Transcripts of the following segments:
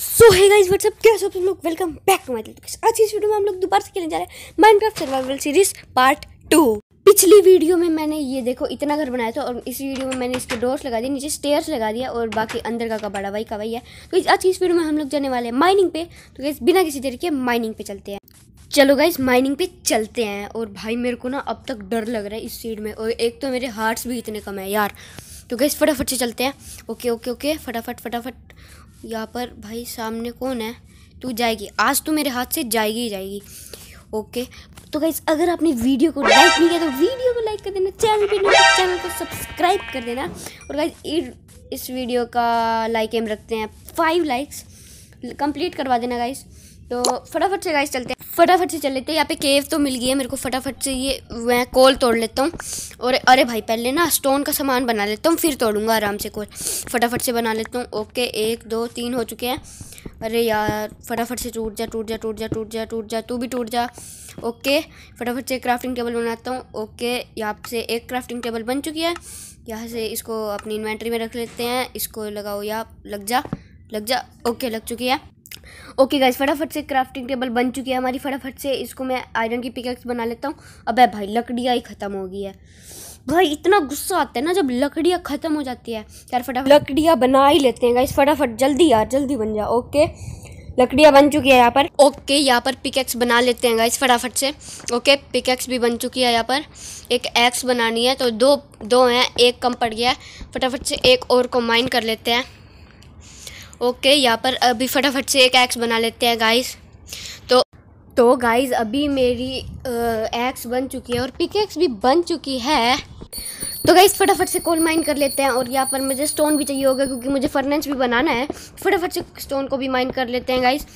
सो है guys what's up कैसे हो तुम लोग welcome back to my channel आज इस वीडियो में हम लोग दोबारा से खेलने जा रहे हैं Minecraft survival series part two पिछली वीडियो में मैंने ये देखो इतना घर बनाया था और इस वीडियो में मैंने इसके डोर्स लगा दिए नीचे स्टेयर्स लगा दिया और बाकी अंदर का कबाड़ा वही का वही है तो आज इस वीडियो में हम लोग जाने वाले हैं माइनिंग पे तो गाइज बिना किसी तरीके माइनिंग पे चलते हैं चलो गाइज माइनिंग पे चलते हैं और भाई मेरे को ना अब तक डर लग रहा है इस सीड में और एक तो मेरे हार्ट्स भी इतने कम है यार तो गाइज फटाफट से चलते हैं ओके ओके ओके फटाफट फटाफट यहाँ पर भाई सामने कौन है तू जाएगी आज तो मेरे हाथ से जाएगी ही जाएगी ओके तो गाइज अगर आपने वीडियो को लाइक नहीं किया तो वीडियो को लाइक कर देना चैनल पे चैनल को सब्सक्राइब कर देना और गाइज इस वीडियो का लाइक एम रखते हैं फाइव लाइक्स कंप्लीट करवा देना गाइज तो फटाफट से गाइज चलते हैं फटाफट से चल लेते हैं यहाँ पे केव तो मिल गई है मेरे को फटाफट से ये मैं कोल तोड़ लेता हूँ और अरे भाई पहले ना स्टोन का सामान बना लेता हूँ फिर तोड़ूंगा आराम से कोल फटाफट से बना लेता हूँ ओके एक दो तीन हो चुके हैं अरे यार फटाफट से टूट जा टूट जा टूट जा टूट जा टूट जा तू भी टूट जा ओके फटाफट से क्राफ्टिंग टेबल बनाता हूँ ओके यहाँ से एक क्राफ्टिंग टेबल बन चुकी है यहाँ से इसको अपनी इन्वेंट्री में रख लेते हैं इसको लगाओ या लग जा लग जा ओके लग चुकी है ओके गाइज फटाफट से क्राफ्टिंग टेबल बन चुकी है हमारी फटाफट से इसको मैं आयरन की पिकेक्स बना लेता हूँ अब भाई लकड़िया ही ख़त्म हो गई है भाई इतना गुस्सा आता है ना जब लकड़ियाँ ख़त्म हो जाती है यार फटाफट लकड़ियाँ बना ही लेते हैं गाइज फटाफट जल्दी यार जल्दी बन जाओ ओके लकड़ियाँ बन चुकी है यहाँ पर ओके यहाँ पर पिकेक्स बना लेते हैं गाइस फटाफट से ओके पिकेक्स भी बन चुकी है यहाँ पर एक एक्स बनानी है तो दो दो हैं एक कम पड़ गया है फटाफट से एक और को माइन कर लेते हैं ओके यहाँ पर अभी फटाफट से एक एक्स बना लेते हैं गाइस तो तो गाइस अभी मेरी एक्स बन चुकी है और पिक एक्स भी बन चुकी है तो गाइस फटाफट से कोल माइन कर लेते हैं और यहाँ पर मुझे स्टोन भी चाहिए होगा क्योंकि मुझे फर्नेस भी बनाना है फटाफट से स्टोन को भी माइन कर लेते हैं गाइस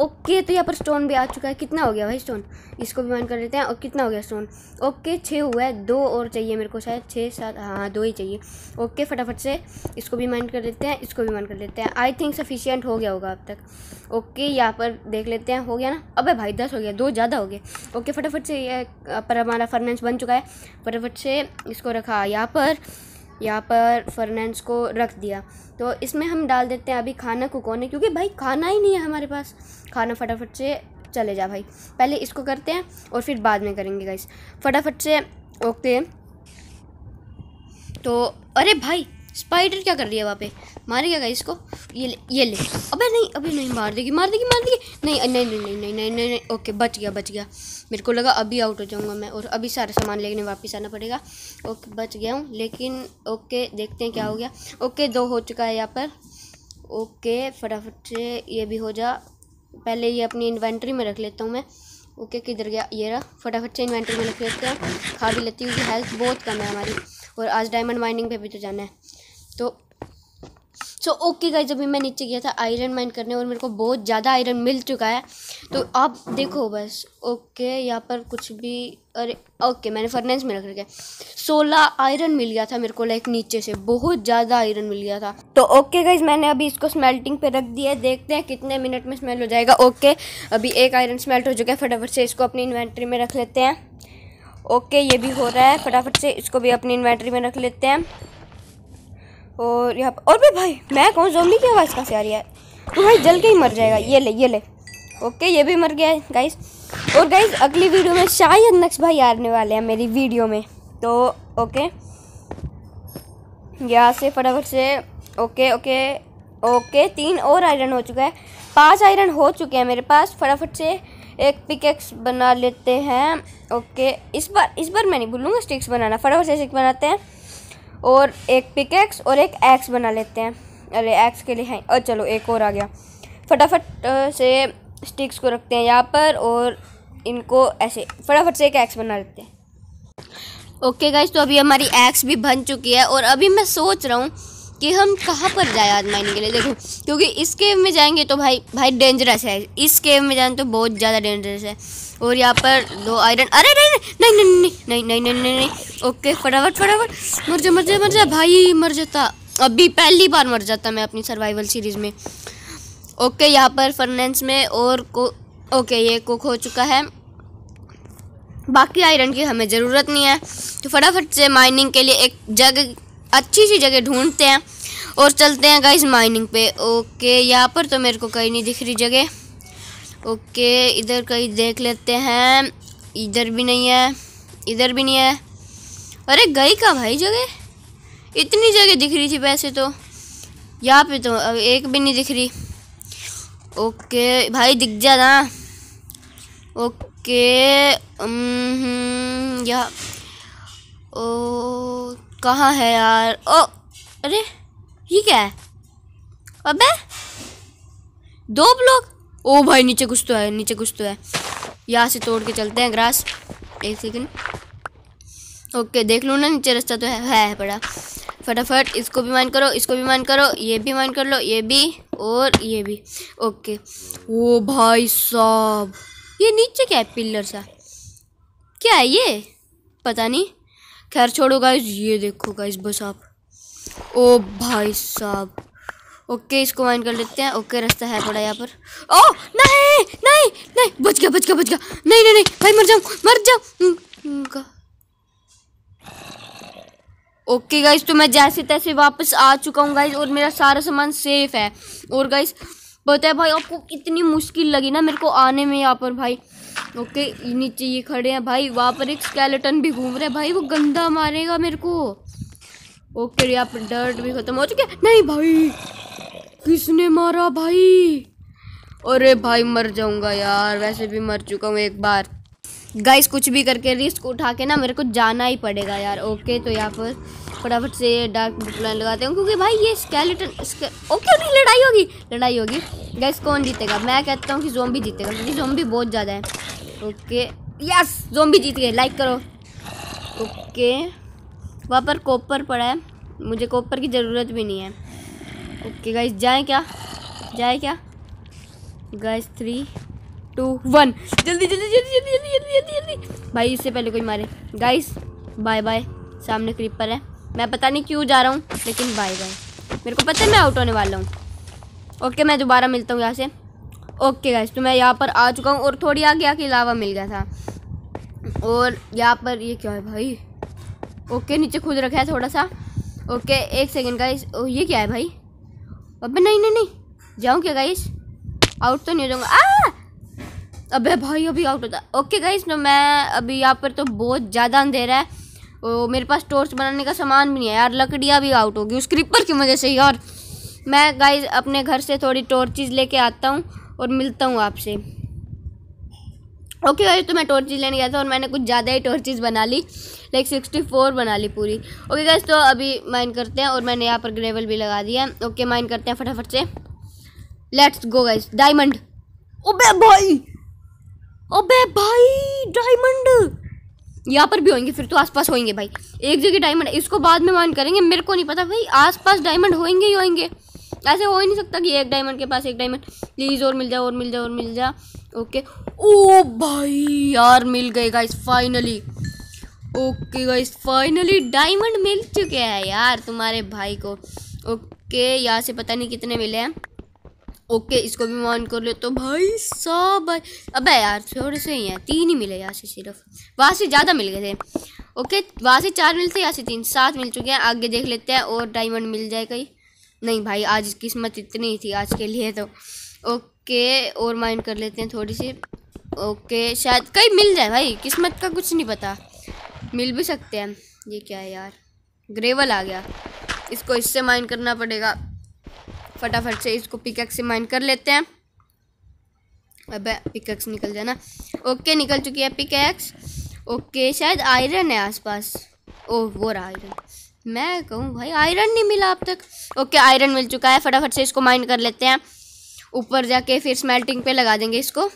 ओके तो यहाँ पर स्टोन भी आ चुका है कितना हो गया भाई स्टोन इसको भी माइन कर लेते हैं और कितना हो गया स्टोन ओके छः हुआ है दो और चाहिए मेरे को शायद छः सात हाँ, हाँ दो ही चाहिए ओके फटाफट से इसको भी माइन कर लेते हैं इसको भी माइन कर लेते हैं आई थिंक सफिशियंट हो गया होगा अब तक ओके यहाँ पर देख लेते हैं हो गया ना अब भाई दस हो गया दो ज़्यादा हो गए ओके फटाफट से ये पर हमारा फर्नेस बन चुका है फटाफट से इसको रखा यहाँ यहाँ पर यहाँ पर फर्नेंस को रख दिया तो इसमें हम डाल देते हैं अभी खाना कुकोने क्योंकि भाई खाना ही नहीं है हमारे पास खाना फटाफट से चले जा भाई पहले इसको करते हैं और फिर बाद में करेंगे गाइस फटाफट से ओके तो अरे भाई स्पाइडर क्या कर रही है वहाँ पे मारेगा गया इसको ये ले ये ले अबे नहीं अभी नहीं मार देगी मार देगी मार देगी नहीं नहीं नहीं नहीं नहीं नहीं नहीं नहीं ओके बच गया बच गया मेरे को लगा अभी आउट हो जाऊँगा मैं और अभी सारा सामान लेने वापस आना पड़ेगा ओके बच गया हूँ लेकिन ओके देखते हैं क्या हो गया ओके दो हो चुका है यहाँ पर ओके फटाफट से ये भी हो जा पहले ये अपनी इन्वेंट्री में रख लेता हूँ मैं ओके किधर गया ये रहा फटाफट से इन्वेंट्री में रख लेते हैं खा भी लेती हूँ हेल्थ बहुत कम है हमारी और आज डायमंड माइनिंग पे भी तो जाना है तो सो ओके गाइज अभी मैं नीचे गया था आयरन माइन करने और मेरे को बहुत ज़्यादा आयरन मिल चुका है तो आप देखो बस ओके यहाँ पर कुछ भी अरे ओके मैंने फर्नेस में रख रखा सोलह आयरन मिल गया था मेरे को लाइक नीचे से बहुत ज़्यादा आयरन मिल गया था तो ओके गाइज मैंने अभी इसको स्मेल्टिंग पे रख दिया है देखते हैं कितने मिनट में स्मेल हो जाएगा ओके अभी एक आयरन स्मेल्ट हो चुका है फटाफट से इसको अपनी इन्वेंट्री में रख लेते हैं ओके ये भी हो रहा है फटाफट से इसको भी अपनी इन्वेंट्री में रख लेते हैं और यहाँ पर और भी भाई मैं कौन जोम्बी की आवाज़ कहाँ से आ रही है तो भाई जल के ही मर जाएगा ये ले ये ले ओके ये भी मर गया है गाइस और गाइस अगली वीडियो में शायद नक्श भाई आने वाले हैं मेरी वीडियो में तो ओके यहाँ से फटाफट से ओके ओके ओके तीन और आयरन हो चुका है पांच आयरन हो चुके हैं मेरे पास फटाफट से एक पिकेक्स बना लेते हैं ओके इस बार इस बार मैं नहीं भूलूँगा स्टिक्स बनाना फटाफट से स्टिक्स बनाते हैं और एक पिकेक्स और एक एक्स बना लेते हैं अरे एक्स के लिए है और चलो एक और आ गया फटाफट से स्टिक्स को रखते हैं यहाँ पर और इनको ऐसे फटाफट से एक एक्स बना लेते हैं ओके गाइज तो अभी हमारी एक्स भी बन चुकी है और अभी मैं सोच रहा हूँ कि हम कहाँ पर जाए आज माइनिंग के लिए देखो क्योंकि इस केव में जाएंगे तो भाई भाई डेंजरस है इस केव में जाएँ तो बहुत ज़्यादा डेंजरस है और यहाँ पर दो आयरन अरे नहीं नहीं नहीं नहीं नहीं नहीं नहीं नहीं नहीं ओके फटाफट फटाफट मर जा मर जा मर जा भाई मर जाता अभी पहली बार मर जाता मैं अपनी सर्वाइवल सीरीज़ में ओके यहाँ पर फर्नेंस में और को ओके ये कुक हो चुका है बाकी आयरन की हमें ज़रूरत नहीं है तो फटाफट से माइनिंग के लिए एक जग अच्छी सी जगह ढूंढते हैं और चलते हैं गाइस माइनिंग पे ओके यहाँ पर तो मेरे को कहीं नहीं दिख रही जगह ओके इधर कहीं देख लेते हैं इधर भी नहीं है इधर भी नहीं है अरे गई का भाई जगह इतनी जगह दिख रही थी वैसे तो यहाँ पे तो अब एक भी नहीं दिख रही ओके भाई दिख जा ना ओके यहाँ ओ कहाँ है यार ओ अरे ये क्या है अबे दो ब्लॉक ओ भाई नीचे कुछ तो है नीचे कुछ तो है यहाँ से तोड़ के चलते हैं ग्रास एक सेकंड ओके देख लो ना नीचे रास्ता तो है, है बड़ा फटाफट इसको भी माइंड करो इसको भी माइंड करो ये भी माइंड कर लो ये भी और ये भी ओके ओ भाई साहब ये नीचे क्या है पिल्लर सा क्या है ये पता नहीं खैर छोड़ो गाइज ये देखो गाइज बस आप ओ भाई साहब ओके इसको माइन कर लेते हैं ओके रास्ता है पड़ा यहाँ पर ओ नहीं नहीं नहीं बच गया बच गया बच गया नहीं नहीं नहीं भाई मर जाऊ मर जाऊ ओके गाइज तो मैं जैसे तैसे वापस आ चुका हूँ गाइज और मेरा सारा सामान सेफ है और गाइज पता भाई आपको कितनी मुश्किल लगी ना मेरे को आने में यहाँ पर भाई ओके नीचे ये खड़े हैं भाई वहाँ पर एक स्केलेटन भी घूम रहे है भाई वो गंदा मारेगा मेरे को ओके यहाँ पर डर्ट भी खत्म हो चुके नहीं भाई किसने मारा भाई अरे भाई मर जाऊंगा यार वैसे भी मर चुका हूँ एक बार गाइस कुछ भी करके रिस्क उठा के ना मेरे को जाना ही पड़ेगा यार ओके तो यहाँ पर फटाफट से डार्क लाइन लगाते हैं क्योंकि भाई ये स्केलेटन स्के... ओके नहीं लड़ाई होगी लड़ाई होगी गाइस कौन जीतेगा मैं कहता हूँ कि भी जीतेगा क्योंकि भी बहुत ज़्यादा है ओके यस भी जीत गए लाइक करो ओके वहाँ पर कॉपर पड़ा है मुझे कॉपर की ज़रूरत भी नहीं है ओके गाइस जाएँ क्या जाए क्या गाइस थ्री टू वन जल्दी जल्दी जल्दी जल्दी जल्दी जल्दी जल्दी भाई इससे पहले कोई मारे गाइस बाय बाय सामने क्रीपर है मैं पता नहीं क्यों जा रहा हूँ लेकिन बाय बाय मेरे को पता है मैं आउट होने वाला हूँ ओके मैं दोबारा मिलता हूँ यहाँ से ओके गाइस तो मैं यहाँ पर आ चुका हूँ और थोड़ी आगे आके लावा मिल गया था और यहाँ पर ये क्या है भाई ओके नीचे खुद रखा है थोड़ा सा ओके एक सेकेंड गाइस ये क्या है भाई अब नहीं नहीं नहीं जाऊँ क्या गाइस आउट तो नहीं हो जाऊँगा अबे भाई अभी आउट होता ओके गाइज ना मैं अभी यहाँ पर तो बहुत ज़्यादा अंधेरा है और मेरे पास टॉर्च बनाने का सामान भी नहीं है यार लकड़ियाँ भी आउट होगी उस क्रीपर की वजह से यार मैं गाइज अपने घर से थोड़ी टॉर्चेज लेके आता हूँ और मिलता हूँ आपसे ओके गाइस तो मैं टॉर्चेज लेने गया था और मैंने कुछ ज़्यादा ही टॉर्चेज बना ली लाइक सिक्सटी फोर बना ली पूरी ओके गाइज तो अभी माइन करते हैं और मैंने यहाँ पर ग्रेवल भी लगा दिया है ओके माइन करते हैं फटाफट से लेट्स गो गाइज डायमंड ओबे भाई अबे भाई डायमंड यहाँ पर भी होंगे फिर तो आसपास होंगे भाई एक जगह डायमंड इसको बाद में मान करेंगे मेरे को नहीं पता भाई आसपास डायमंड होंगे ही होंगे ऐसे हो ही नहीं सकता कि एक डायमंड के पास एक डायमंड प्लीज़ और मिल जाए और मिल जाए और मिल जाए ओके ओ भाई यार मिल गए guys finally okay guys finally diamond मिल चुके हैं यार तुम्हारे भाई को ओके यहाँ से पता नहीं कितने मिले हैं ओके इसको भी ऑन कर ले तो भाई सब अबे यार थोड़े से ही हैं तीन ही मिले यहाँ से सिर्फ वहाँ से ज़्यादा मिल गए थे ओके वहाँ से चार मिलते यहाँ से तीन सात मिल चुके हैं आगे देख लेते हैं और डायमंड मिल जाए कहीं नहीं भाई आज किस्मत इतनी थी आज के लिए तो ओके और माइंड कर लेते हैं थोड़ी सी ओके शायद कहीं मिल जाए भाई किस्मत का कुछ नहीं पता मिल भी सकते हैं ये क्या है यार ग्रेवल आ गया इसको इससे माइंड करना पड़ेगा फटाफट से इसको पिकक से माइन कर लेते हैं अब पिकक्स निकल जाना ओके निकल चुकी है पिकैक्स ओके शायद आयरन है आसपास ओ वो रहा आयरन मैं कहूँ भाई आयरन नहीं मिला अब तक ओके आयरन मिल चुका है फटाफट से इसको माइन कर लेते हैं ऊपर जाके फिर स्मेल्टिंग पे लगा देंगे इसको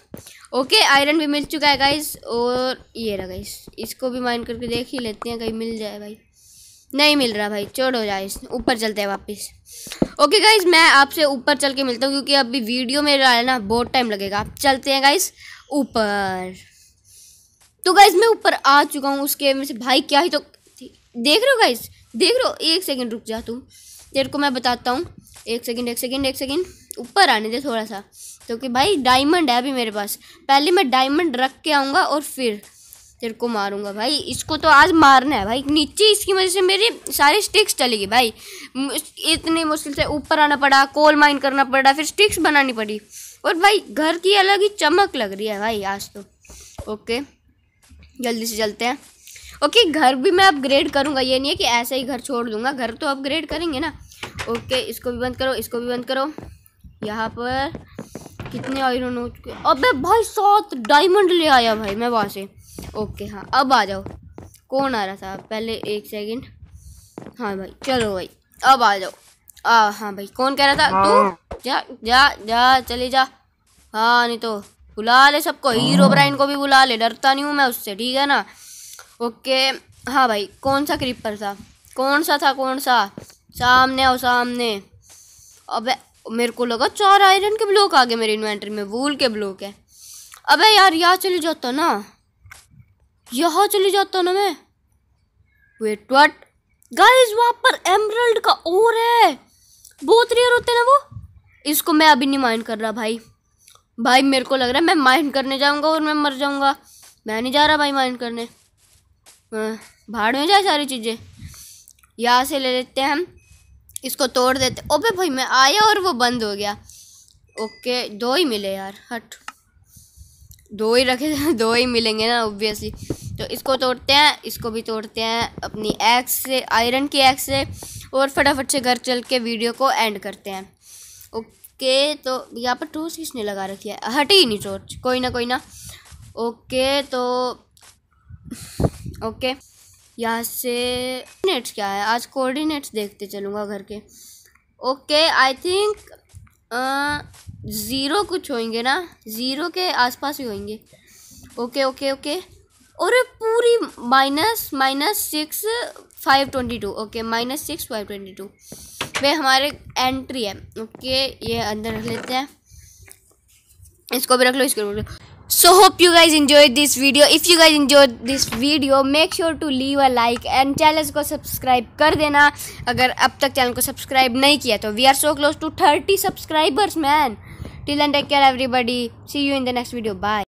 ओके आयरन भी मिल चुका है गाइस और ये रहा गाइस इसको भी माइन करके देख ही लेते हैं कहीं मिल जाए भाई नहीं मिल रहा भाई हो जाए ऊपर चलते हैं वापस ओके गाइज़ मैं आपसे ऊपर चल के मिलता हूँ क्योंकि अभी वीडियो में रहा है ना बहुत टाइम लगेगा आप चलते हैं गाइज़ ऊपर तो गाइज़ मैं ऊपर आ चुका हूँ उसके में से भाई क्या ही तो देख रहे हो गाइज देख रहे हो एक सेकंड रुक जा तू तेरे को मैं बताता हूँ एक सेकंड एक सेकंड एक सेकंड ऊपर आने दे थोड़ा सा क्योंकि तो भाई डायमंड है अभी मेरे पास पहले मैं डायमंड रख के आऊँगा और फिर तेरे को मारूंगा भाई इसको तो आज मारना है भाई नीचे इसकी वजह से मेरी सारी स्टिक्स चली गई भाई इतनी मुश्किल से ऊपर आना पड़ा कोल माइन करना पड़ा फिर स्टिक्स बनानी पड़ी और भाई घर की अलग ही चमक लग रही है भाई आज तो ओके जल्दी से चलते हैं ओके घर भी मैं अपग्रेड करूँगा ये नहीं है कि ऐसा ही घर छोड़ दूंगा घर तो अपग्रेड करेंगे ना ओके इसको भी बंद करो इसको भी बंद करो यहाँ पर कितने आयरन हो चुके अब भाई सात डायमंड ले आया भाई मैं वहाँ से ओके हाँ अब आ जाओ कौन आ रहा था पहले एक सेकंड हाँ भाई चलो भाई अब आ जाओ आ हाँ भाई कौन कह रहा था हाँ। तू जा जा जा चले जा हाँ नहीं तो बुला ले सबको हीरो हाँ। ब्राइन को भी बुला ले डरता नहीं हूँ मैं उससे ठीक है ना ओके हाँ भाई कौन सा क्रीपर था कौन सा था कौन सा सामने आओ सामने अबे मेरे को लगा चार आयरन के ब्लॉक आ गए मेरे इन्वेंटरी में वूल के ब्लॉक है अबे यार यहाँ चले जाता ना यहाँ चली जाता ना मैं वेट वट गाइज वहाँ पर एमरल्ड का और है बहुत रेयर होते ना वो इसको मैं अभी नहीं माइंड कर रहा भाई भाई मेरे को लग रहा है मैं माइंड करने जाऊँगा और मैं मर जाऊँगा मैं नहीं जा रहा भाई माइंड करने हाँ, भाड़ में जाए सारी चीज़ें यहाँ से ले लेते हैं हम इसको तोड़ देते ओबे भाई मैं आया और वो बंद हो गया ओके दो ही मिले यार हट दो ही रखे दो ही मिलेंगे ना ऑब्वियसली तो इसको तोड़ते हैं इसको भी तोड़ते हैं अपनी एक्स से आयरन की एक्स से और फटाफट से घर चल के वीडियो को एंड करते हैं ओके तो यहाँ पर टोर्च किसने लगा रखी है हटी ही नहीं टोर्च कोई ना कोई ना ओके तो ओके यहाँ से कोऑर्डिनेट्स क्या है आज कोऑर्डिनेट्स देखते चलूँगा घर के ओके आई थिंक ज़ीरो कुछ होंगे ना ज़ीरो के आसपास ही होंगे ओके ओके ओके और पूरी minus minus six five twenty two okay minus six five twenty two वे हमारे एंट्री है ओके ये अंदर रख लेते हैं इसको भी रख लो इसको भी रख लो so hope you guys enjoyed this video if you guys enjoy this video make sure to leave a like and channel को सब्सक्राइब कर देना अगर अब तक चैनल को सब्सक्राइब नहीं किया तो we are so close to thirty subscribers man Till then, take care, everybody. See you in the next video. Bye.